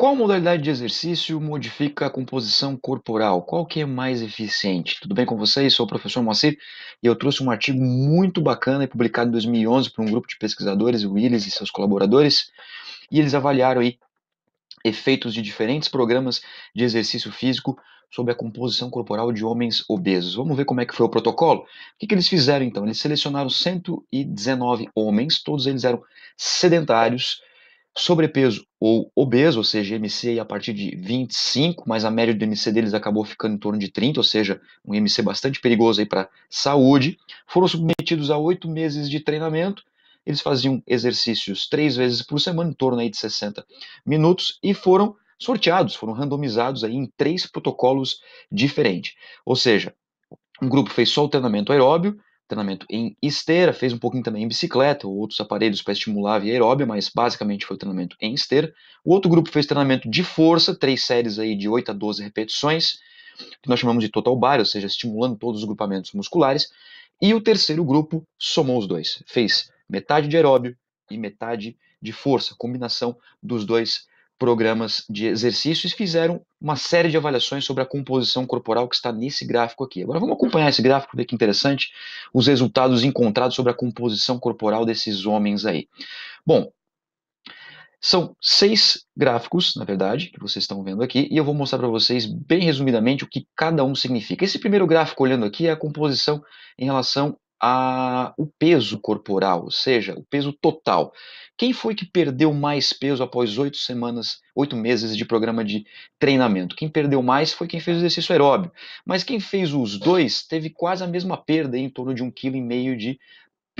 Qual modalidade de exercício modifica a composição corporal? Qual que é mais eficiente? Tudo bem com vocês? Sou o professor Moacir e eu trouxe um artigo muito bacana publicado em 2011 por um grupo de pesquisadores, o Willis e seus colaboradores, e eles avaliaram aí efeitos de diferentes programas de exercício físico sobre a composição corporal de homens obesos. Vamos ver como é que foi o protocolo? O que, que eles fizeram então? Eles selecionaram 119 homens, todos eles eram sedentários, sobrepeso ou obeso, ou seja, MC a partir de 25, mas a média do MC deles acabou ficando em torno de 30, ou seja, um MC bastante perigoso aí para saúde, foram submetidos a oito meses de treinamento. Eles faziam exercícios três vezes por semana, em torno aí de 60 minutos, e foram sorteados, foram randomizados aí em três protocolos diferentes. Ou seja, um grupo fez só o treinamento aeróbio, treinamento em esteira, fez um pouquinho também em bicicleta, ou outros aparelhos para estimular a via aeróbia, mas basicamente foi treinamento em esteira. O outro grupo fez treinamento de força, três séries aí de 8 a 12 repetições, que nós chamamos de total bar, ou seja, estimulando todos os grupamentos musculares. E o terceiro grupo somou os dois, fez metade de aeróbio e metade de força, combinação dos dois programas de exercícios fizeram uma série de avaliações sobre a composição corporal que está nesse gráfico aqui. Agora vamos acompanhar esse gráfico, ver que interessante os resultados encontrados sobre a composição corporal desses homens aí. Bom, são seis gráficos, na verdade, que vocês estão vendo aqui, e eu vou mostrar para vocês bem resumidamente o que cada um significa. Esse primeiro gráfico olhando aqui é a composição em relação a, o peso corporal, ou seja, o peso total. Quem foi que perdeu mais peso após oito semanas, oito meses de programa de treinamento? Quem perdeu mais foi quem fez o exercício aeróbio. Mas quem fez os dois teve quase a mesma perda, em torno de um quilo e meio de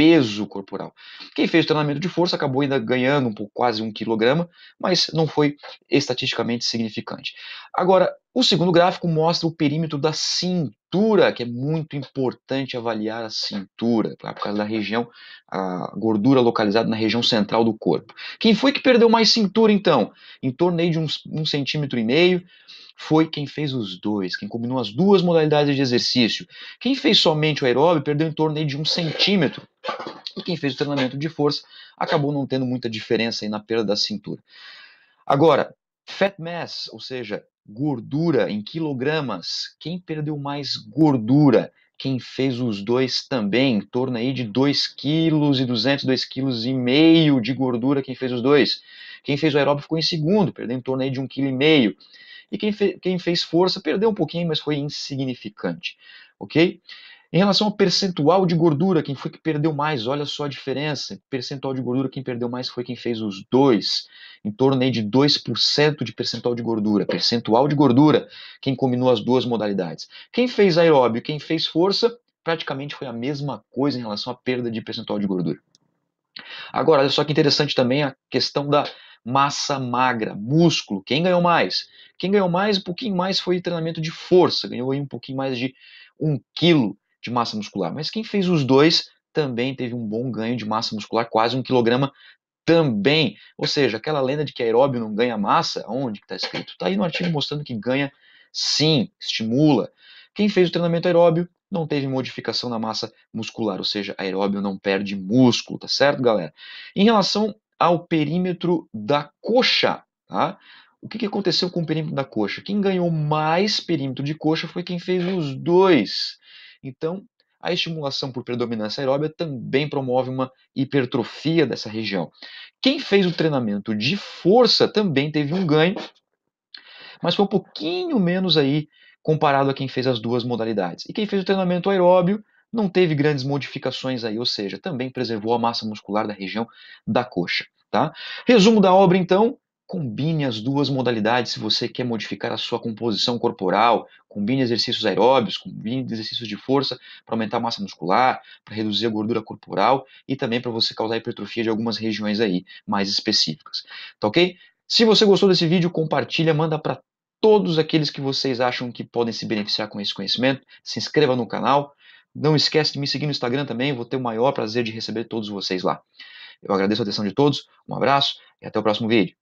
peso corporal. Quem fez treinamento de força acabou ainda ganhando um pouco, quase um quilograma, mas não foi estatisticamente significante. Agora, o segundo gráfico mostra o perímetro da cintura, que é muito importante avaliar a cintura, tá? por causa da região, a gordura localizada na região central do corpo. Quem foi que perdeu mais cintura, então? Em torno de um, um centímetro e meio, foi quem fez os dois, quem combinou as duas modalidades de exercício. Quem fez somente o aeróbio perdeu em torno de um centímetro. E quem fez o treinamento de força acabou não tendo muita diferença na perda da cintura. Agora, fat mass, ou seja, gordura em quilogramas, quem perdeu mais gordura? Quem fez os dois também, em torno aí de 2,2 kg, 2,5 kg de gordura, quem fez os dois. Quem fez o aeróbico ficou em segundo, perdeu em torno aí de 1,5 kg. E quem, fe quem fez força perdeu um pouquinho, mas foi insignificante, ok? Em relação ao percentual de gordura, quem foi que perdeu mais? Olha só a diferença. Percentual de gordura, quem perdeu mais foi quem fez os dois. Em torno de 2% de percentual de gordura. Percentual de gordura, quem combinou as duas modalidades. Quem fez aeróbio, quem fez força, praticamente foi a mesma coisa em relação à perda de percentual de gordura. Agora, olha só que interessante também a questão da massa magra, músculo. Quem ganhou mais? Quem ganhou mais, um pouquinho mais foi treinamento de força, ganhou aí um pouquinho mais de 1 um quilo de massa muscular. Mas quem fez os dois também teve um bom ganho de massa muscular, quase um quilograma também. Ou seja, aquela lenda de que aeróbio não ganha massa, onde que está escrito? Está aí no artigo mostrando que ganha sim, estimula. Quem fez o treinamento aeróbio não teve modificação na massa muscular, ou seja, aeróbio não perde músculo, tá certo, galera? Em relação ao perímetro da coxa, tá? O que, que aconteceu com o perímetro da coxa? Quem ganhou mais perímetro de coxa foi quem fez os dois. Então, a estimulação por predominância aeróbica também promove uma hipertrofia dessa região. Quem fez o treinamento de força também teve um ganho, mas foi um pouquinho menos aí comparado a quem fez as duas modalidades. E quem fez o treinamento aeróbio não teve grandes modificações aí, ou seja, também preservou a massa muscular da região da coxa. Tá? Resumo da obra, então, Combine as duas modalidades se você quer modificar a sua composição corporal. Combine exercícios aeróbios, combine exercícios de força para aumentar a massa muscular, para reduzir a gordura corporal e também para você causar hipertrofia de algumas regiões aí mais específicas. Tá ok? Se você gostou desse vídeo, compartilha, manda para todos aqueles que vocês acham que podem se beneficiar com esse conhecimento. Se inscreva no canal. Não esquece de me seguir no Instagram também, vou ter o maior prazer de receber todos vocês lá. Eu agradeço a atenção de todos, um abraço e até o próximo vídeo.